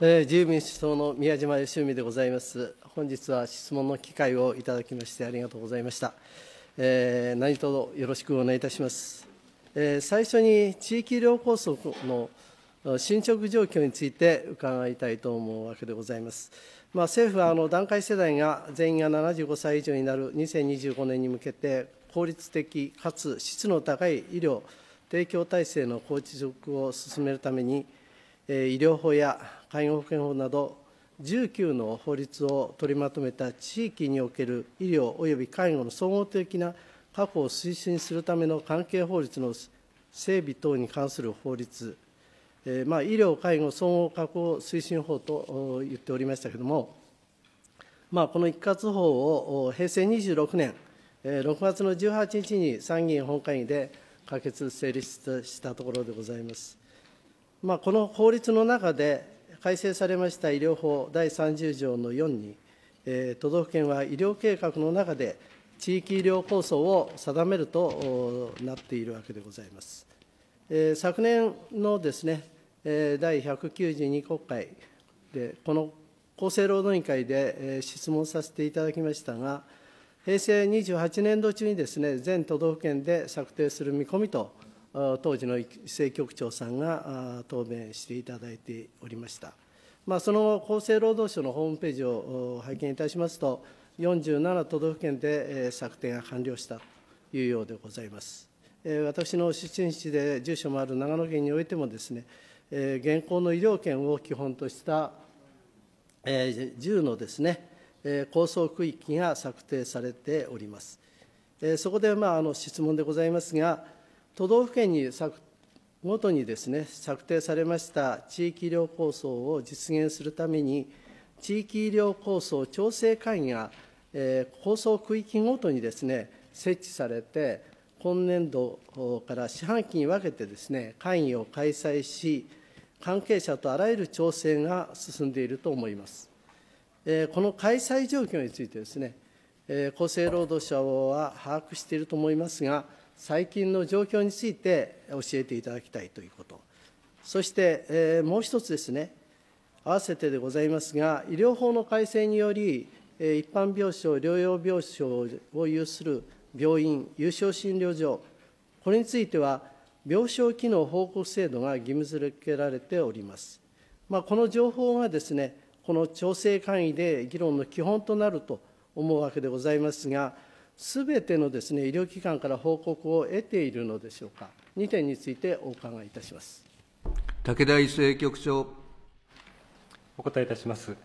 自由民主党の宮島義文でございます。本日は質問の機会をいただきましてありがとうございました。えー、何卒よろしくお願いいたします。えー、最初に地域医療構想の進捗状況について伺いたいと思うわけでございます。まあ、政府はあの団塊世代が全員が75歳以上になる2025年に向けて、効率的かつ質の高い医療提供体制の構築を進めるために、医療法や介護保険法など19の法律を取りまとめた地域における医療及び介護の総合的な確保を推進するための関係法律の整備等に関する法律、えー、まあ、医療・介護総合確保推進法と言っておりましたけれども、まあ、この一括法を平成26年6月の18日に参議院本会議で可決・成立したところでございます。まあ、この法律の中で改正されました医療法第30条の4に、都道府県は医療計画の中で、地域医療構想を定めるとなっているわけでございます。昨年のですね、第192国会で、この厚生労働委員会で質問させていただきましたが、平成28年度中にですね、全都道府県で策定する見込みと当時の規制局長さんが答弁していただいておりました。まあ、その厚生労働省のホームページを拝見いたしますと、47都道府県で策定が完了したというようでございます。私の出身地で住所もある長野県においてもですね、現行の医療圏を基本とした10のですね、構想区域が策定されております。そこで、まあ、あの質問でございますが、都道府県にごとにですね、策定されました地域医療構想を実現するために、地域医療構想調整会議が、えー、構想区域ごとにですね、設置されて、今年度から四半期に分けてですね、会議を開催し、関係者とあらゆる調整が進んでいると思います。えー、この開催状況についてですね、えー、厚生労働省は把握していると思いますが、最近の状況について教えていただきたいということ、そして、えー、もう一つですね、合わせてでございますが、医療法の改正により、一般病床、療養病床を有する病院、有症診療所、これについては、病床機能報告制度が義務付けられております。まあ、この情報がですね、この調整会議で議論の基本となると思うわけでございますが、すべてのです、ね、医療機関から報告を得ているのでしょうか、2点についてお伺いいたします武田医政局長。お答えいたします、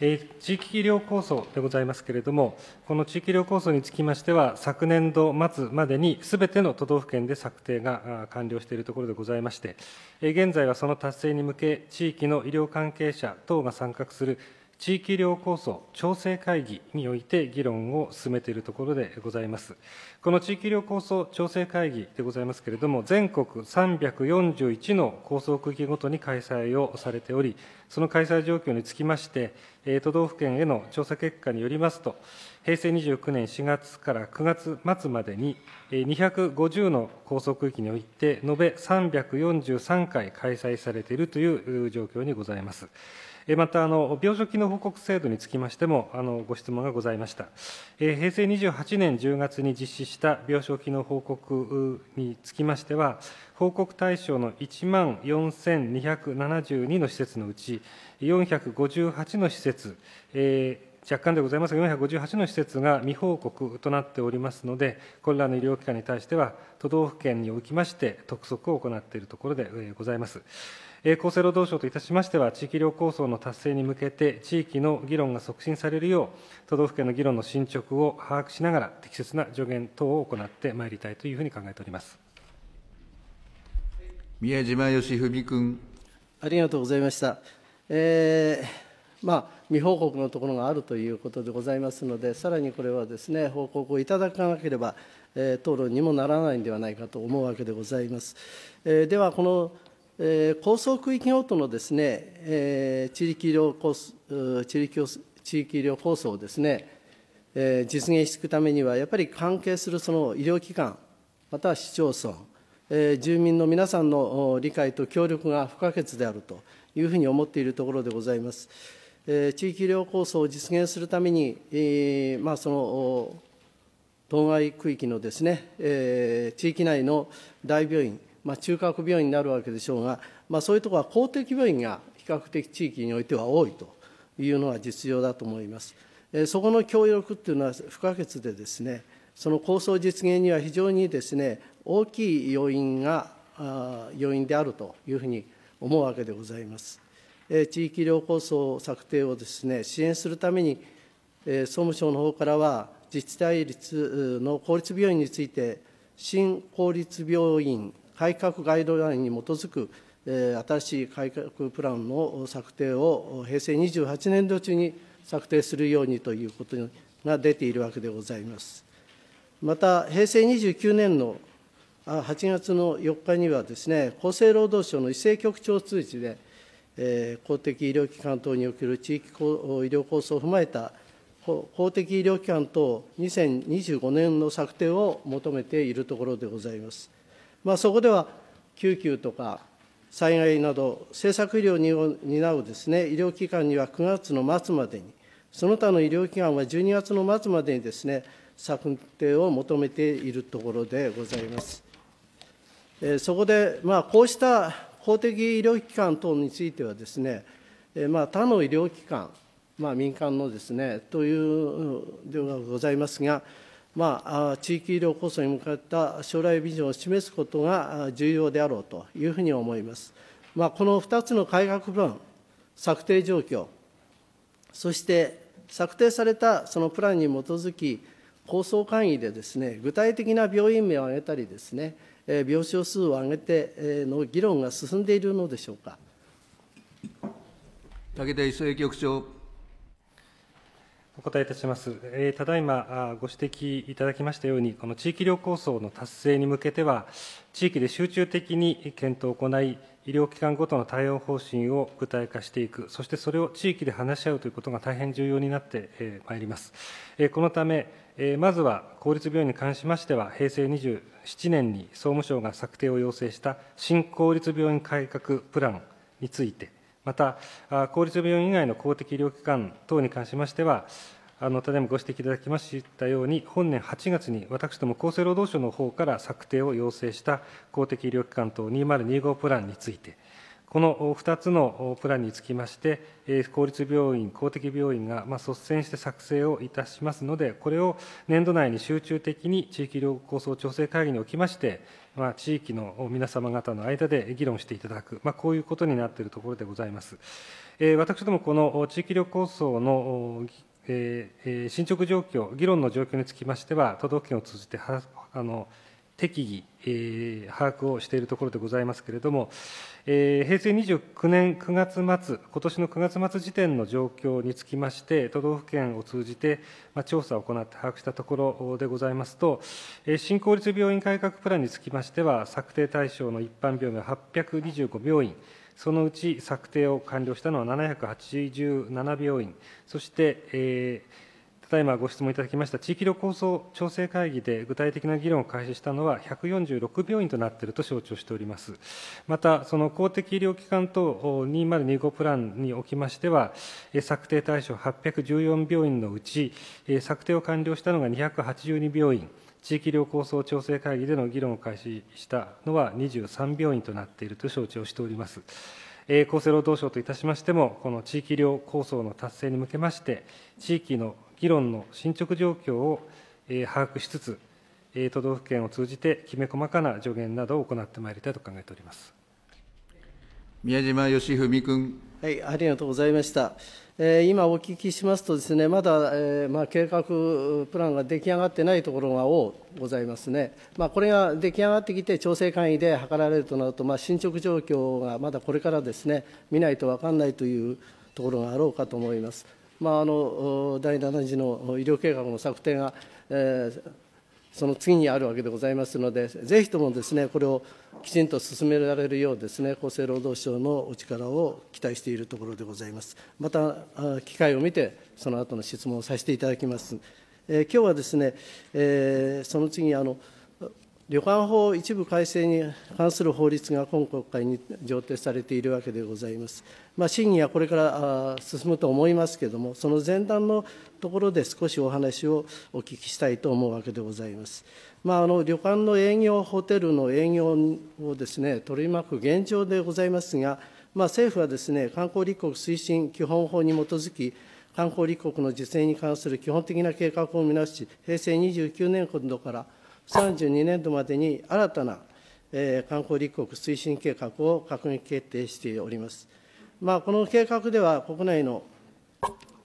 えー、地域医療構想でございますけれども、この地域医療構想につきましては、昨年度末までにすべての都道府県で策定が完了しているところでございまして、えー、現在はその達成に向け、地域の医療関係者等が参画する地域医療構想調整会議において議論を進めているところでございます。この地域医療構想調整会議でございますけれども、全国341の構想区域ごとに開催をされており、その開催状況につきまして、都道府県への調査結果によりますと、平成29年4月から9月末までに、250の構想区域において、延べ343回開催されているという状況にございます。また、病床機能報告制度につきましても、ご質問がございました。平成28年10月に実施した病床機能報告につきましては、報告対象の1万4272の施設のうち、458の施設、若干でございますが、458の施設が未報告となっておりますので、これらの医療機関に対しては、都道府県におきまして、督促を行っているところでございます。厚生労働省といたしましては、地域医療構想の達成に向けて、地域の議論が促進されるよう、都道府県の議論の進捗を把握しながら、適切な助言等を行ってまいりたいというふうに考えております宮島義文君。ありがとうございました。えーまあ、未報告のところがあるということでございますので、さらにこれはですね報告をいただかなければ、えー、討論にもならないんではないかと思うわけでございます。えー、では、この構想区域ごとのですね、地域医療構想、地域地域医療構想をですね、実現していくためには、やっぱり関係するその医療機関、または市町村、住民の皆さんの理解と協力が不可欠であるというふうに思っているところでございます。地域医療構想を実現するために、まあ、その当該区域のですね、地域内の大病院、まあ、中核病院になるわけでしょうが、まあ、そういうところは公的病院が比較的地域においては多いというのが実情だと思います。えそこの協力っていうのは不可欠でですね、その構想実現には非常にですね、大きい要因が、あ要因であるというふうに思うわけでございます。え地域医療構想策定をですね、支援するために、え総務省の方からは、自治体率の公立病院について、新公立病院改革ガイドラインに基づく新しい改革プランの策定を平成28年度中に策定するようにということが出ているわけでございます。また、平成29年の8月の4日にはですね、厚生労働省の異性局長通知で、公的医療機関等における地域医療構想を踏まえた公的医療機関等2025年の策定を求めているところでございます。まあ、そこでは救急とか災害など、政策医療を担うです、ね、医療機関には9月の末までに、その他の医療機関は12月の末までにですね、策定を求めているところでございます。えー、そこで、まあ、こうした公的医療機関等についてはですね、えー、まあ、他の医療機関、まあ、民間のですね、というのがございますが、まあ、地域医療構想に向かった将来ビジョンを示すことが重要であろうというふうに思います。まあ、この2つの改革プラン、策定状況、そして策定されたそのプランに基づき、構想会議でですね、具体的な病院名を挙げたりですね、病床数を上げての議論が進んでいるのでしょうか。武田磯江局長。お答えいたします。えー、ただいまご指摘いただきましたように、この地域医療構想の達成に向けては、地域で集中的に検討を行い、医療機関ごとの対応方針を具体化していく、そしてそれを地域で話し合うということが大変重要になってまいります。このため、まずは公立病院に関しましては、平成27年に総務省が策定を要請した新公立病院改革プランについて、また、公立病院以外の公的医療機関等に関しましては、あのただいまご指摘いただきましたように、本年8月に私ども厚生労働省の方から策定を要請した公的医療機関等2025プランについて、この2つのプランにつきまして、公立病院、公的病院が率先して作成をいたしますので、これを年度内に集中的に地域医療構想調整会議におきまして、まあ、地域の皆様方の間で議論していただく、まあ、こういうことになっているところでございます。えー、私ども、この地域旅行層のえー、進捗状況、議論の状況につきましては、都道府県を通じてはあの適宜、えー、把握をしているところでございますけれども、えー、平成29年9月末、今年の9月末時点の状況につきまして、都道府県を通じて、まあ、調査を行って把握したところでございますと、えー、新公立病院改革プランにつきましては、策定対象の一般病院は825病院、そのうち策定を完了したのは787病院、そして、えーただいまご質問いただきました地域療構想調整会議で具体的な議論を開始したのは146病院となっていると承知をしております。また、その公的医療機関等2025プランにおきましては、策定対象814病院のうち、策定を完了したのが282病院、地域医療構想調整会議での議論を開始したのは23病院となっていると承知をしております。厚生労働省といたしましても、この地域医療構想の達成に向けまして、地域の議論の進捗状況を把握しつつ、都道府県を通じてきめ細かな助言などを行ってまいりたいと考えております宮島義文君。はい、ありがとうございました。え今お聞きしますとですね、まだ、えまあ、計画プランが出来上がってないところが多ございますね。まあ、これが出来上がってきて調整会議で図られるとなると、まあ、進捗状況がまだこれからですね、見ないと分かんないというところがあろうかと思います。まあ、あの第7次の医療計画の策定が、えー、その次にあるわけでございますので、ぜひともですねこれをきちんと進められるようですね厚生労働省のお力を期待しているところでございます。また機会を見てその後の質問をさせていただきます。えー、今日はですね、えー、その次あの。旅館法一部改正に関する法律が今国会に上程されているわけでございます。まあ、審議はこれから進むと思いますけれども、その前段のところで少しお話をお聞きしたいと思うわけでございます。まあ、あの旅館の営業、ホテルの営業をです、ね、取り巻く現状でございますが、まあ、政府はです、ね、観光立国推進基本法に基づき、観光立国の実践に関する基本的な計画を見直し、平成29年度から、32年度までに新たな、えー、観光立国推進計画を閣議決定しております。まあ、この計画では国内の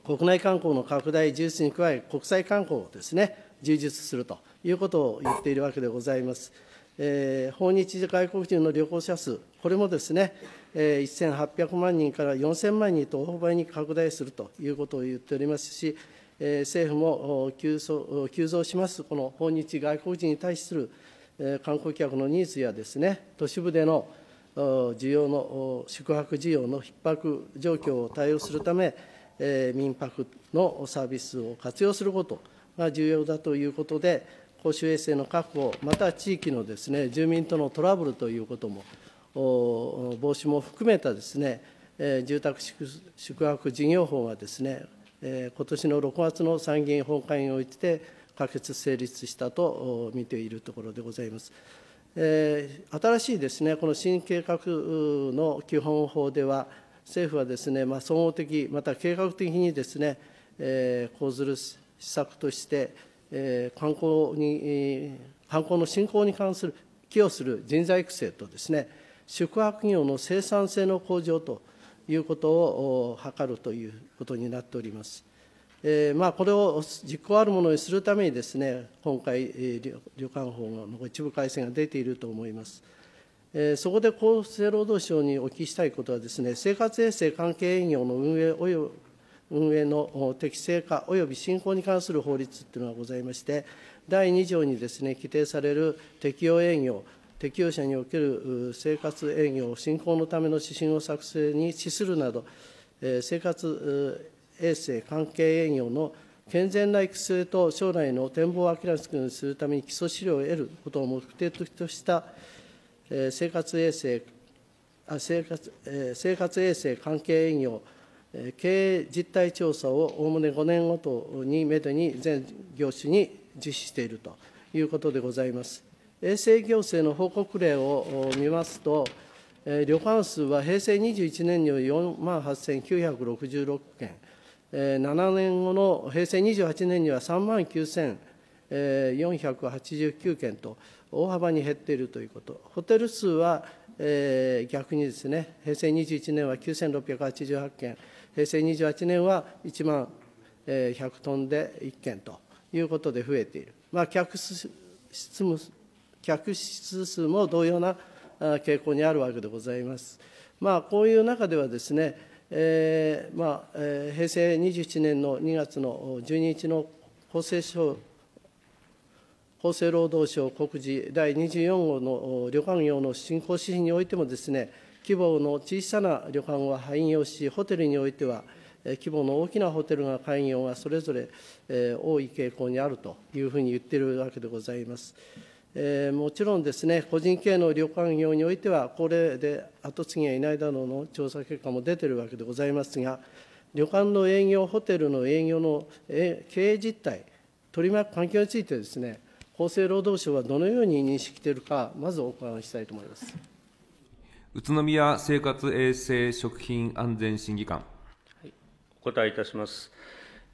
国内観光の拡大充実に加え、国際観光をですね、充実するということを言っているわけでございます。えー、訪日外国人の旅行者数、これもですね、えー、1800万人から4000万人と大幅に拡大するということを言っておりますし、政府も急増します、この訪日外国人に対する観光客のニーズやですね、都市部での需要の、宿泊需要の逼迫状況を対応するため、民泊のサービスを活用することが重要だということで、公衆衛生の確保、また地域のですね、住民とのトラブルということも、防止も含めたですね、住宅宿泊事業法がですね、今年の6月の参議院本会議において、可決・成立したと見ているところでございます。新しいですね、この新計画の基本法では、政府はですね、まあ、総合的、また計画的にですね、えー、講ずる施策として、えー、観光に、観光の振興に関する、寄与する人材育成とですね、宿泊業の生産性の向上と、いうことを図るということになっております。えーまあ、これを実行あるものにするためにです、ね、今回、えー、旅館法の一部改正が出ていると思います。えー、そこで厚生労働省にお聞きしたいことはです、ね、生活衛生関係営業の運営及び運営の適正化及び振興に関する法律というのがございまして、第2条にです、ね、規定される適用営業、適用者における生活営業振興のための指針を作成に資するなど、生活衛生関係営業の健全な育成と将来の展望を明らかにするために基礎資料を得ることを目的とした生活衛生生活生活衛生関係営業、経営実態調査をおおむね5年ごとにめどに全業種に実施しているということでございます。衛生行政の報告例を見ますと、旅館数は平成21年には4万8966件、7年後の平成28年には3万9489件と、大幅に減っているということ、ホテル数は、逆にですね、平成21年は9688件、平成28年は1万100トンで1件ということで増えている。まあ、客室も客室数も同様な傾向にあるわけでございます。まあ、こういう中ではですね、えーまあえー、平成27年の2月の12日の厚生省厚生労働省告示第24号の旅館業の振興指針においてもですね、規模の小さな旅館は廃業し、ホテルにおいては、規模の大きなホテルが開業がそれぞれ多い傾向にあるというふうに言っているわけでございます。えー、もちろんですね個人経営の旅館業においてはこれで後継ぎがいないだろうの調査結果も出ているわけでございますが旅館の営業ホテルの営業の経営実態取り巻く環境についてですね厚生労働省はどのように認識しているかまずお伺いしたいと思います宇都宮生活衛生食品安全審議官、はい、お答えいたします、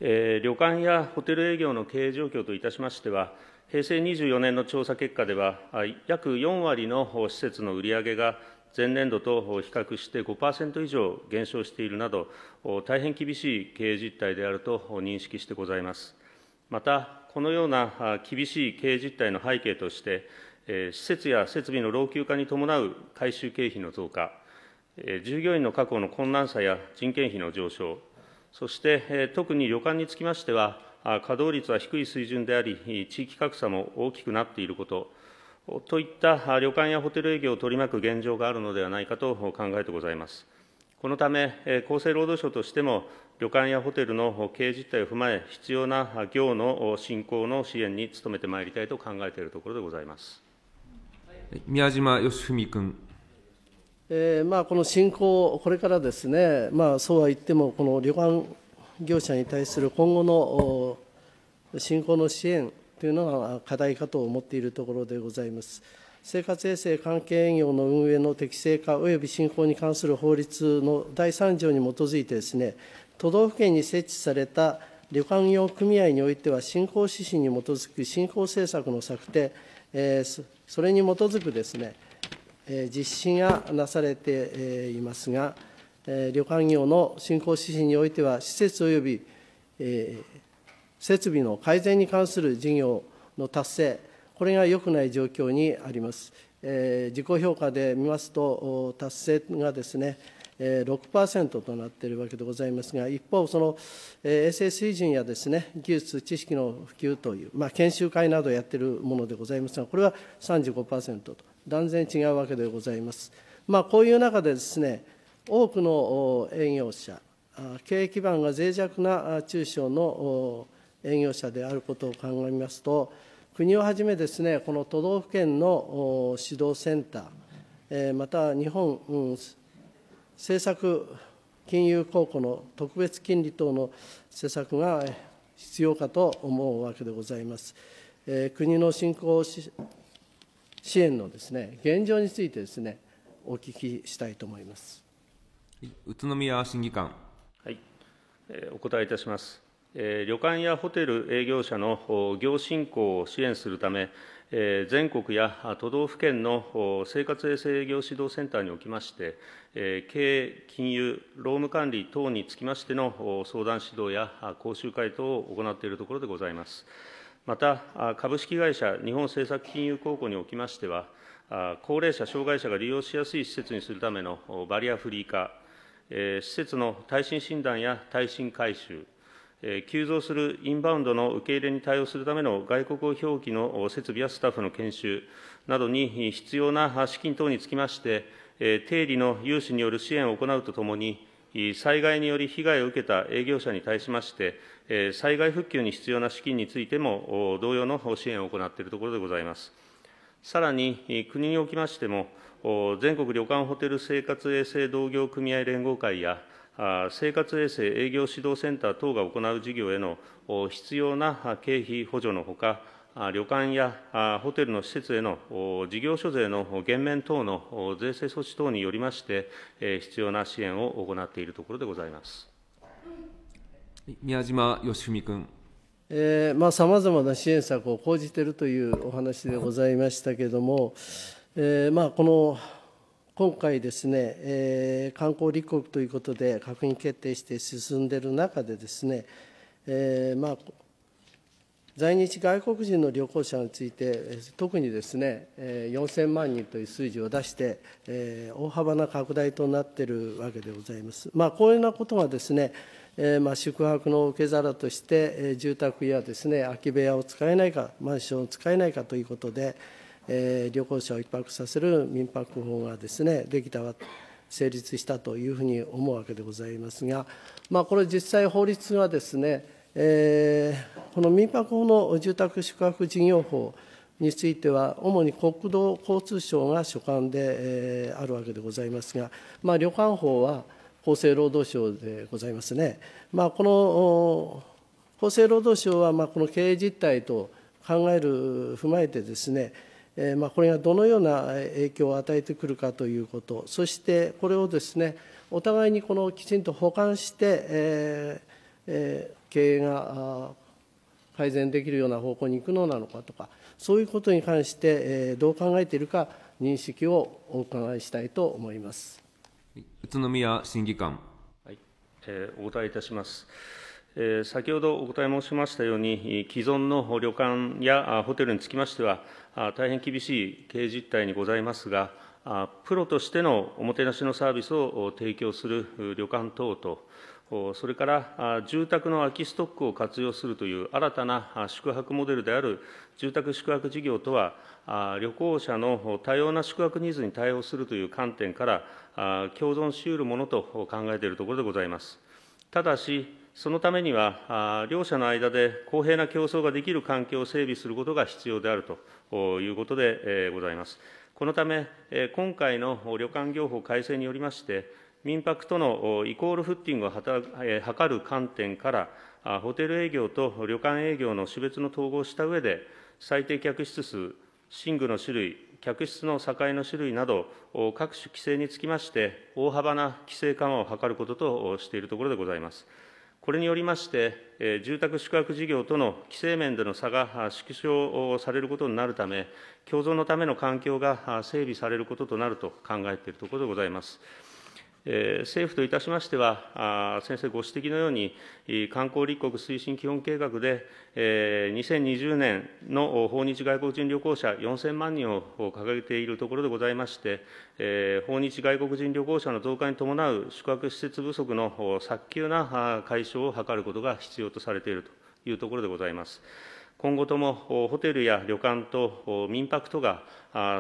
えー、旅館やホテル営業の経営状況といたしましては平成24年の調査結果では、約4割の施設の売り上げが前年度と比較して5%以上減少しているなど、大変厳しい経営実態であると認識してございます。また、このような厳しい経営実態の背景として、施設や設備の老朽化に伴う改修経費の増加、従業員の確保の困難さや人件費の上昇、そして特に旅館につきましては、稼働率は低い水準であり、地域格差も大きくなっていること、といった旅館やホテル営業を取り巻く現状があるのではないかと考えてございます。このため、厚生労働省としても、旅館やホテルの経営実態を踏まえ、必要な業の振興の支援に努めてまいりたいと考えているところでございます。宮島義文君。えーまあ、この振興、これからですね、まあ、そうは言っても、この旅館業者に対する今後の振興の支援というのが課題かと思っているところでございます。生活衛生関係営業の運営の適正化及び振興に関する法律の第3条に基づいてですね、都道府県に設置された旅館業組合においては、振興指針に基づく振興政策の策定、えそれに基づくですね、え実施がなされていますが、え旅館業の振興指針においては、施設および、え設備の改善に関する事業の達成、これが良くない状況にあります。え自己評価で見ますと、達成がですね、えー、6%となっているわけでございますが、一方、その、え衛生水準やですね、技術、知識の普及という、まあ、研修会などをやっているものでございますが、これは35%と、断然違うわけでございます。まあ、こういう中でですね、多くの営業者、経営基盤が脆弱な中小の営業者であることを鑑みますと、国をはじめですね、この都道府県の指導センター、また日本政策金融公庫の特別金利等の施策が必要かと思うわけでございます。国の振興支援のですね、現状についてですね、お聞きしたいと思います。宇都宮審議官。はい、えお答えいたします。え旅館やホテル営業者の業振興を支援するため、え全国や都道府県の生活衛生営業指導センターにおきまして、え経営、金融、労務管理等につきましての相談指導や講習会等を行っているところでございます。また、株式会社日本政策金融公庫におきましては、高齢者、障害者が利用しやすい施設にするためのバリアフリー化、施設の耐震診断や耐震改修、急増するインバウンドの受け入れに対応するための外国語表記の設備やスタッフの研修などに必要な資金等につきまして、定理の融資による支援を行うとともに、災害により被害を受けた営業者に対しまして、災害復旧に必要な資金についても、同様の支援を行っているところでございます。さらに、国におきましても、全国旅館ホテル生活衛生同業組合連合会や、生活衛生営業指導センター等が行う事業への必要な経費補助のほか、旅館やホテルの施設への事業所税の減免等の税制措置等によりまして、必要な支援を行っているところでございます宮島義文君。さまざ、まな支援策を講じているというお話でございましたけれども、えーまあ、この今回ですね、えー、観光立国ということで閣議決定して進んでいる中でですね、えーまあ、在日外国人の旅行者について特にですね、えー、4000万人という数字を出して、えー、大幅な拡大となっているわけでございます。まあ、こういうようなことがですね、えーまあ、宿泊の受け皿として、えー、住宅やですね空き部屋を使えないかマンションを使えないかということで、え旅行者を一泊させる民泊法がですねできた成立したというふうに思うわけでございますが、まあ、これ実際法律はですね、えー、この民泊法の住宅宿泊事業法については主に国土交通省が所管で、えー、あるわけでございますが、まあ、旅館法は厚生労働省でございますね、まあ、この厚生労働省はまあこの経営実態と考える踏まえてですねまあ、これがどのような影響を与えてくるかということ、そしてこれをですね、お互いにこのきちんと補完して、えーえー、経営が改善できるような方向に行くのなのかとか、そういうことに関して、えー、どう考えているか、認識をお伺いしたいと思います宇都宮審議官、はいえー、お答えいたします。先ほどお答え申しましたように、既存の旅館やホテルにつきましては、大変厳しい経営実態にございますが、プロとしてのおもてなしのサービスを提供する旅館等と、それから住宅の空きストックを活用するという新たな宿泊モデルである住宅宿泊事業とは、旅行者の多様な宿泊ニーズに対応するという観点から、共存しうるものと考えているところでございます。ただしそのためには、両者の間で公平な競争ができる環境を整備することが必要であるということでございます。このため、今回の旅館業法改正によりまして、民泊とのイコールフッティングを図る観点から、ホテル営業と旅館営業の種別の統合をした上で、最低客室数、寝具の種類、客室の境の種類など、各種規制につきまして、大幅な規制緩和を図ることとしているところでございます。これによりまして、住宅宿泊事業との規制面での差が縮小されることになるため、共存のための環境が整備されることとなると考えているところでございます。政府といたしましては、先生ご指摘のように、観光立国推進基本計画で、2020年の訪日外国人旅行者4000万人を掲げているところでございまして、訪日外国人旅行者の増加に伴う宿泊施設不足の早急な解消を図ることが必要とされているというところでございます。今後ともホテルや旅館と民泊とが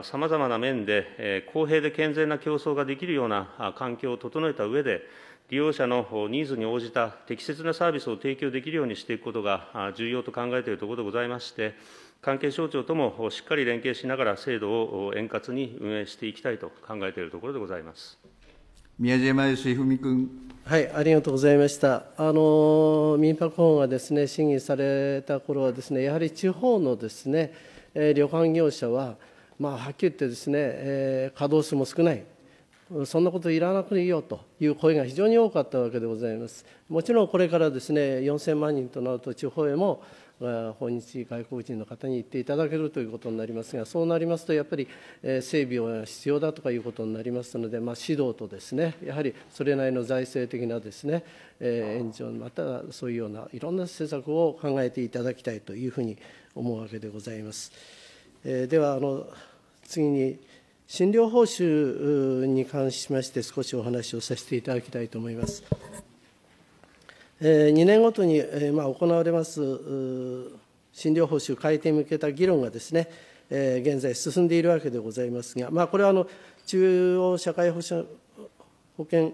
さまざまな面で公平で健全な競争ができるような環境を整えた上で、利用者のニーズに応じた適切なサービスを提供できるようにしていくことが重要と考えているところでございまして、関係省庁ともしっかり連携しながら制度を円滑に運営していきたいと考えているところでございます宮島義文君。はい、ありがとうございました。あの民泊法がですね審議された頃はですね、やはり地方のですね、えー、旅館業者はまあはっきり言ってですね、えー、稼働数も少ない。そんなこといらなくていいよという声が非常に多かったわけでございます。もちろんこれからですね、4000万人となると地方へも訪日外国人の方に行っていただけるということになりますが、そうなりますと、やっぱり整備が必要だとかいうことになりますので、まあ、指導とですね、やはりそれなりの財政的なですね、援助、またそういうようないろんな施策を考えていただきたいというふうに思うわけでございます。ではあの次に診療報酬に関しまして少しお話をさせていただきたいと思います。え2年ごとに、えまあ、行われます診療報酬改定に向けた議論がですね、え現在進んでいるわけでございますが、まあ、これはあの中央社会保障保険、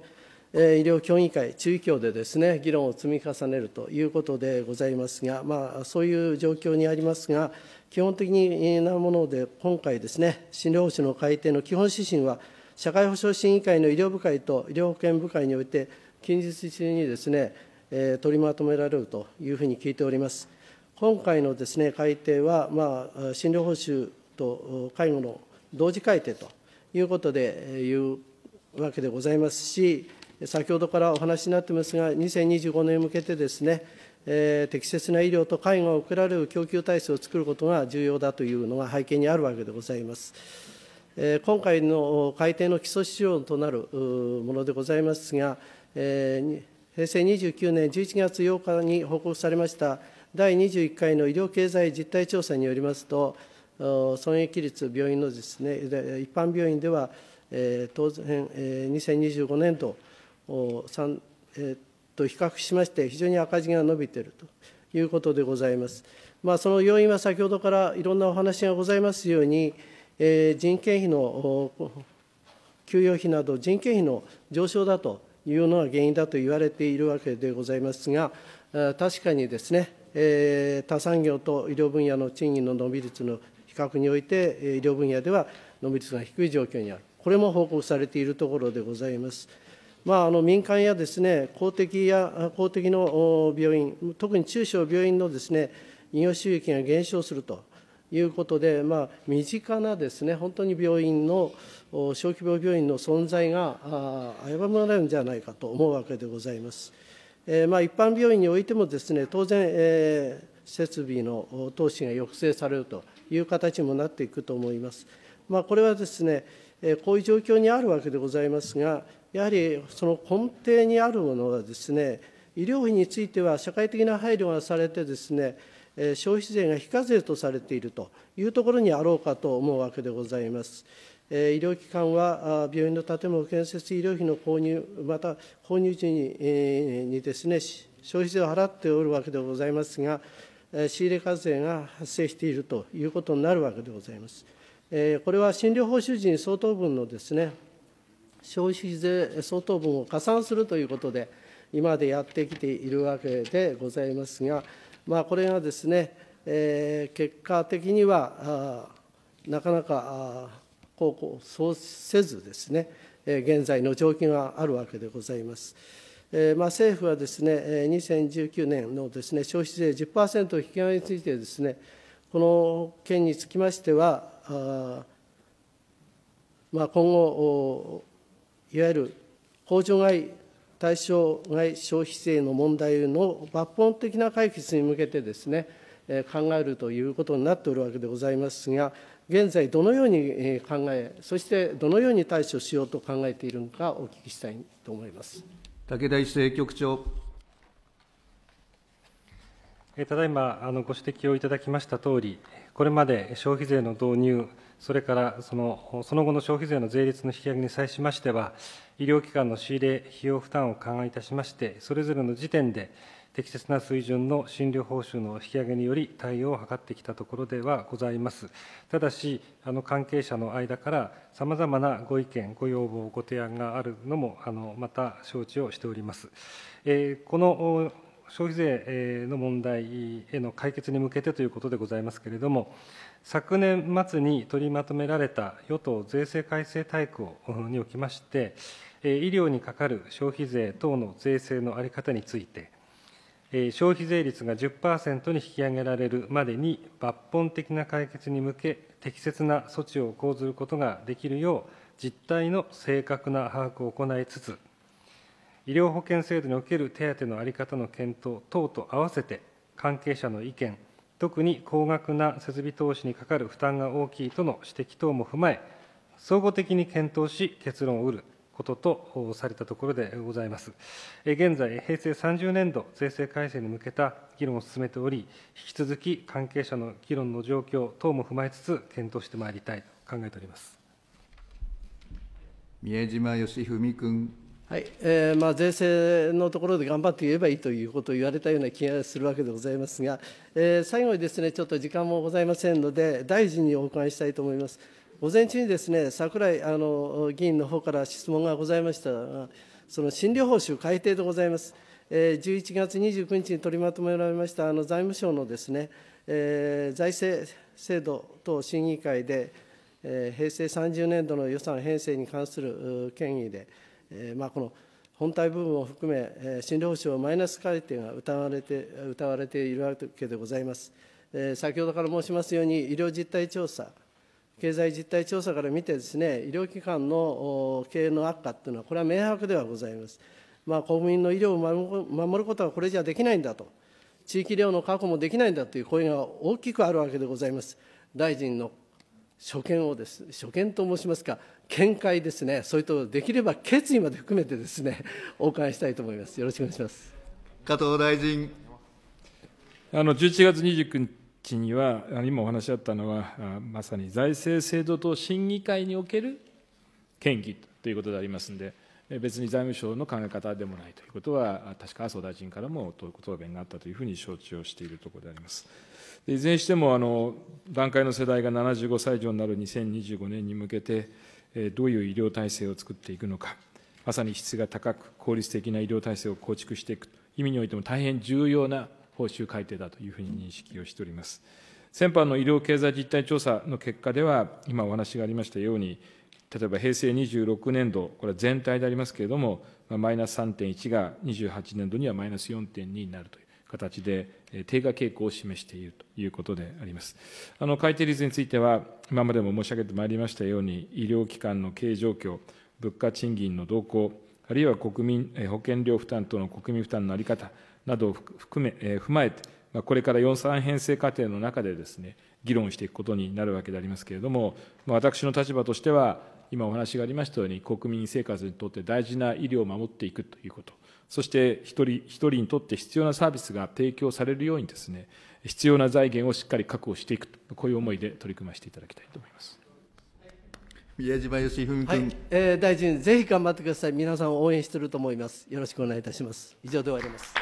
え医療協議会、中医協でですね、議論を積み重ねるということでございますが、まあ、そういう状況にありますが、基本的なもので、今回ですね、診療報酬の改定の基本指針は、社会保障審議会の医療部会と医療保険部会において、近日中にですね、え取りまとめられるというふうに聞いております。今回のですね、改定は、まあ、診療報酬と介護の同時改定ということでいうわけでございますし、先ほどからお話になってますが、2025年に向けてですね、えー、適切な医療と介護を受けられる供給体制を作ることが重要だというのが背景にあるわけでございます。えー、今回の改定の基礎資料となるものでございますが、えー平成29年11月8日に報告されました第21回の医療経済実態調査によりますと、損益率、病院のですね一般病院では、え当然、え2025年度おえと比較しまして、非常に赤字が伸びているということでございます。まあ、その要因は先ほどからいろんなお話がございますように、え人件費の、給与費など人件費の上昇だというのが原因だと言われているわけでございますが、確かにですね、他産業と医療分野の賃金の伸び率の比較において、医療分野では伸び率が低い状況にある、これも報告されているところでございます。まあ、あの民間やです、ね、公的や公的の病院、特に中小病院のです、ね、医療収益が減少するということで、まあ、身近なです、ね、本当に病院の小規模病院の存在が危ぶまれるんじゃないかと思うわけでございます。えー、まあ、一般病院においてもです、ね、当然、えー、設備の投資が抑制されるという形にもなっていくと思います。まあ、これはですね、えー、こういう状況にあるわけでございますが、やはりその根底にあるものはですね、医療費については社会的な配慮がされてですね、消費税が非課税とされているというところにあろうかと思うわけでございます。医療機関は病院の建物建設医療費の購入、また購入時にですね、消費税を払っておるわけでございますが、仕入れ課税が発生しているということになるわけでございます。これは診療報酬時に相当分のですね、消費税相当分を加算するということで、今までやってきているわけでございますが、まあ、これがですね、え結果的には、なかなかこうそうせずですね、現在の状況があるわけでございます。まあ、政府はですね、2019年のですね消費税10%引き上げについてですね、この件につきましては、まあ、今後、いわゆる控除外対象外消費税の問題の抜本的な解決に向けてですね、考えるということになっておるわけでございますが、現在、どのように考え、そしてどのように対処しようと考えているのか、お聞きしたいと思います武田一政局長。ただいまあのご指摘をいただきましたとおり、これまで消費税の導入、それからそのその後の消費税の税率の引き上げに際しましては、医療機関の仕入れ、費用負担を勘案いたしまして、それぞれの時点で、適切な水準の診療報酬の引き上げにより対応を図ってきたところではございます。ただし、あの関係者の間からさまざまなご意見、ご要望、ご提案があるのも、あのまた承知をしております。えー、この消費税の問題への解決に向けてということでございますけれども、昨年末に取りまとめられた与党税制改正大綱におきまして、医療にかかる消費税等の税制の在り方について、消費税率が10%に引き上げられるまでに抜本的な解決に向け、適切な措置を講ずることができるよう、実態の正確な把握を行いつつ、医療保険制度における手当の在り方の検討等と合わせて、関係者の意見、特に高額な設備投資にかかる負担が大きいとの指摘等も踏まえ、総合的に検討し、結論を得ることとされたところでございます。現在、平成30年度税制改正に向けた議論を進めており、引き続き関係者の議論の状況等も踏まえつつ、検討してまいりたいと考えております。宮島義文君。はいえーまあ、税制のところで頑張って言えばいいということを言われたような気がするわけでございますが、えー、最後にです、ね、ちょっと時間もございませんので、大臣にお伺いしたいと思います。午前中にですね櫻井あの議員の方から質問がございましたが、その診療報酬改定でございます。11月29日に取りまとめられましたあの財務省のですね、えー、財政制度等審議会で、えー、平成30年度の予算編成に関する権威で、えー、まあ、この本体部分を含め、え診療報酬をマイナス改定がうたわれてうたわれているわけでございます。え先ほどから申しますように、医療実態調査、経済実態調査から見てですね、医療機関の経営の悪化というのは、これは明白ではございます。まあ、国民の医療を守ることはこれじゃできないんだと、地域医療の確保もできないんだという声が大きくあるわけでございます。大臣の所見をです、所見と申しますか、見解ですね、それとできれば決意まで含めてですね、お伺いしたいと思います。よろしくお願いします。加藤大臣。あの11月29地には、今お話あったのは、まさに財政制度等審議会における権議ということでありますので、別に財務省の考え方でもないということは、確か麻生大臣からも答弁があったというふうに承知をしているところであります。いずれにしてもあの、団塊の世代が75歳以上になる2025年に向けて、どういう医療体制を作っていくのか、まさに質が高く、効率的な医療体制を構築していく意味においても大変重要な報酬改定だというふうに認識をしております。先般の医療経済実態調査の結果では、今お話がありましたように、例えば平成26年度、これは全体でありますけれども、マイナス3.1が28年度にはマイナス4.2になるという形で、低下傾向を示しているということであります。あの改定率については、今までも申し上げてまいりましたように、医療機関の経営状況、物価賃金の動向、あるいは国民保険料負担等の国民負担の在り方、などを含め、えー、踏まえて、まあ、これから4三編成過程の中でですね、議論していくことになるわけでありますけれども、まあ、私の立場としては、今お話がありましたように、国民生活にとって大事な医療を守っていくということ、そして一人一人にとって必要なサービスが提供されるようにですね、必要な財源をしっかり確保していくと、こういう思いで取り組ませていただきたいと思います。宮島芳文君、はいえー、大臣、ぜひ頑張ってください、皆さんを応援していると思います、よろしくお願いいたします。以上で終わります